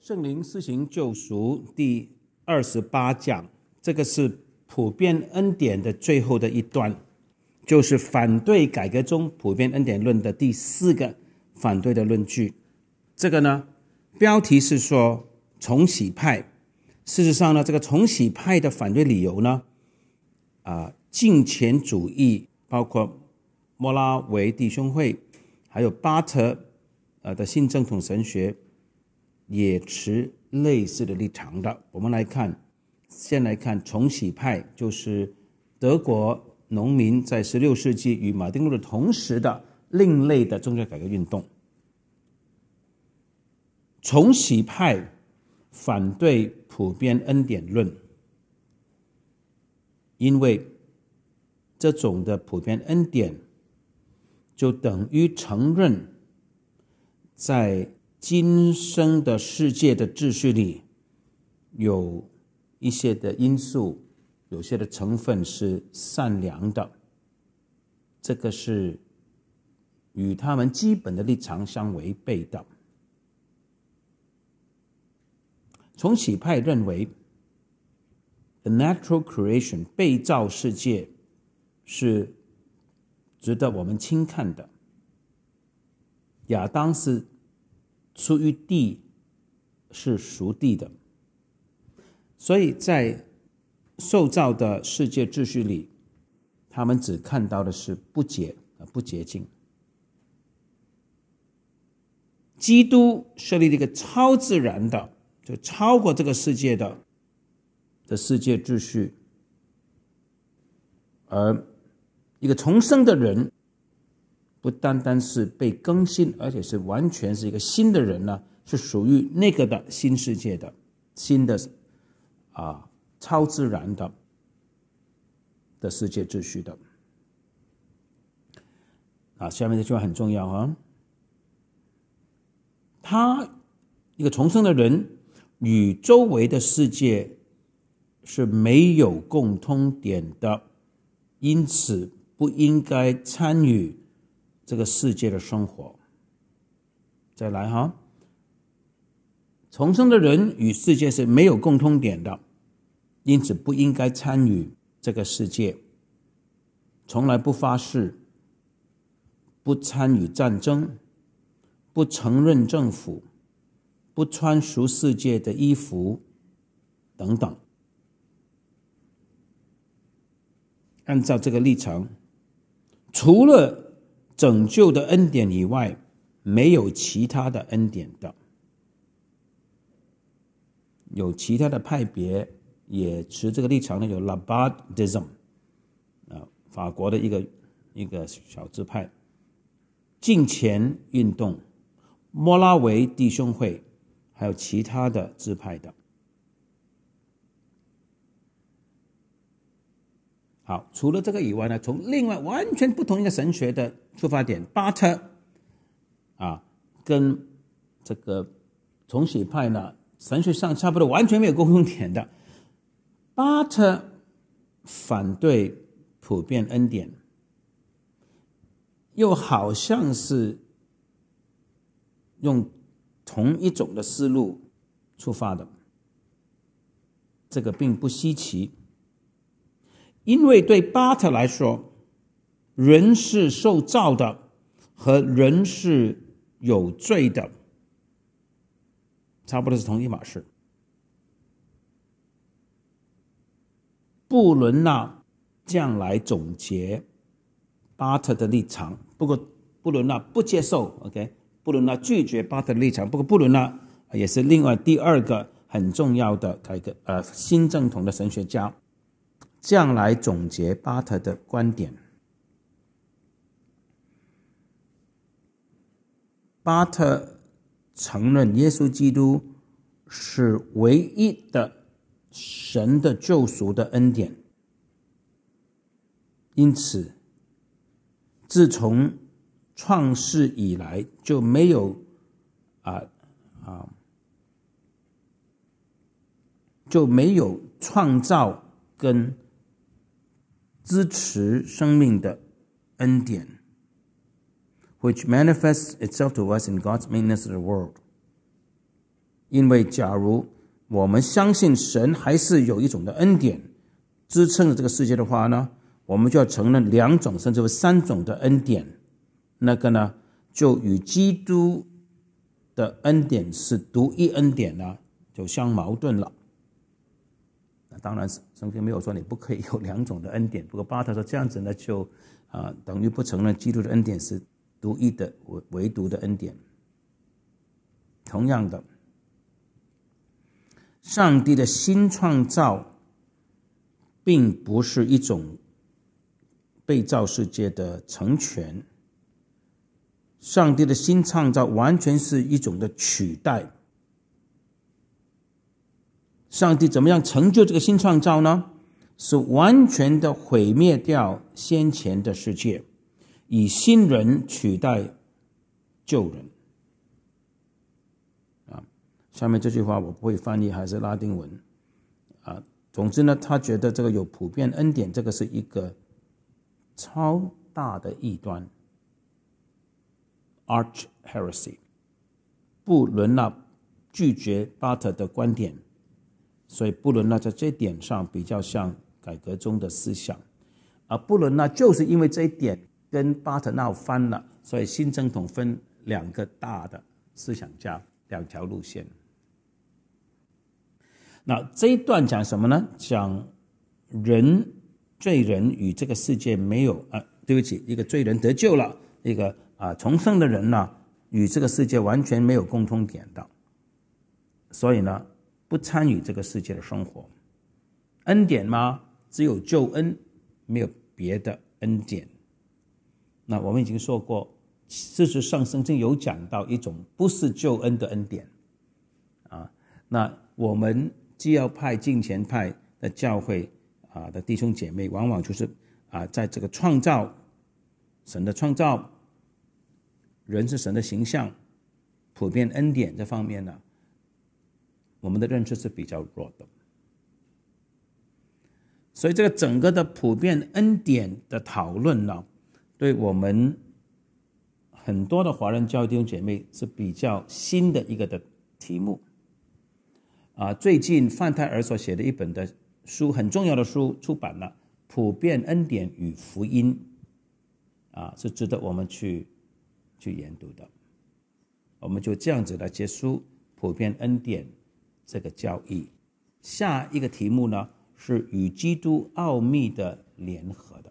圣灵施行救赎第二十八讲，这个是普遍恩典的最后的一段，就是反对改革中普遍恩典论的第四个反对的论据。这个呢，标题是说重启派。事实上呢，这个重启派的反对理由呢，啊，金前主义，包括莫拉维弟兄会，还有巴特呃的新正统神学。也持类似的立场的。我们来看，先来看重启派，就是德国农民在十六世纪与马丁路德同时的另类的宗教改革运动。重启派反对普遍恩典论，因为这种的普遍恩典就等于承认在。今生的世界的秩序里，有一些的因素，有些的成分是善良的，这个是与他们基本的立场相违背的。重启派认为，the natural creation 被造世界是值得我们轻看的，亚当是。属于地，是属地的，所以在塑造的世界秩序里，他们只看到的是不洁不洁净。基督设立了一个超自然的，就超过这个世界的的世界秩序，而一个重生的人。不单单是被更新，而且是完全是一个新的人呢，是属于那个的新世界的新的啊超自然的的世界秩序的啊。下面这句话很重要啊，他一个重生的人与周围的世界是没有共通点的，因此不应该参与。这个世界的生活，再来哈。重生的人与世界是没有共通点的，因此不应该参与这个世界。从来不发誓，不参与战争，不承认政府，不穿俗世界的衣服，等等。按照这个历程，除了。拯救的恩典以外，没有其他的恩典的。有其他的派别也持这个立场的，有 l a b a d i s m 啊，法国的一个一个小支派，金前运动，莫拉维弟兄会，还有其他的支派的。好，除了这个以外呢，从另外完全不同一个神学的出发点，巴特啊，跟这个重洗派呢，神学上差不多完全没有共同点的，巴特反对普遍恩典，又好像是用同一种的思路出发的，这个并不稀奇。因为对巴特来说，人是受造的，和人是有罪的，差不多是同一码事。布伦纳将来总结巴特的立场，不过布伦纳不接受，OK？布伦纳拒绝巴特的立场，不过布伦纳也是另外第二个很重要的改革，呃，新正统的神学家。这样来总结巴特的观点。巴特承认耶稣基督是唯一的神的救赎的恩典，因此，自从创世以来就没有啊啊，就没有创造跟。支持生命的恩典，which manifests itself to us in God's m e a n e s t of the w o r l d 因为假如我们相信神还是有一种的恩典支撑着这个世界的话呢，我们就要承认两种甚至为三种的恩典，那个呢就与基督的恩典是独一恩典呢，就相矛盾了。当然是圣经没有说你不可以有两种的恩典，不过巴特说这样子呢，就啊等于不承认基督的恩典是独一的、唯唯独的恩典。同样的，上帝的新创造，并不是一种被造世界的成全。上帝的新创造完全是一种的取代。上帝怎么样成就这个新创造呢？是完全的毁灭掉先前的世界，以新人取代旧人。啊，下面这句话我不会翻译，还是拉丁文。啊，总之呢，他觉得这个有普遍恩典，这个是一个超大的异端 （arch heresy）。布伦纳拒绝巴特的观点。所以布伦纳在这一点上比较像改革中的思想，啊，布伦纳就是因为这一点跟巴特闹翻了，所以新正统分两个大的思想家，两条路线。那这一段讲什么呢？讲人罪人与这个世界没有啊，对不起，一个罪人得救了，一个啊重生的人呢，与这个世界完全没有共通点的，所以呢。不参与这个世界的生活，恩典吗？只有救恩，没有别的恩典。那我们已经说过，事实上圣经有讲到一种不是救恩的恩典啊。那我们既要派金钱派的教会啊的弟兄姐妹，往往就是啊，在这个创造神的创造，人是神的形象，普遍恩典这方面呢。我们的认知是比较弱的，所以这个整个的普遍恩典的讨论呢，对我们很多的华人教弟兄姐妹是比较新的一个的题目。啊，最近范泰尔所写的一本的书，很重要的书出版了，《普遍恩典与福音》，啊，是值得我们去去研读的。我们就这样子来结束普遍恩典。这个交易，下一个题目呢是与基督奥秘的联合的。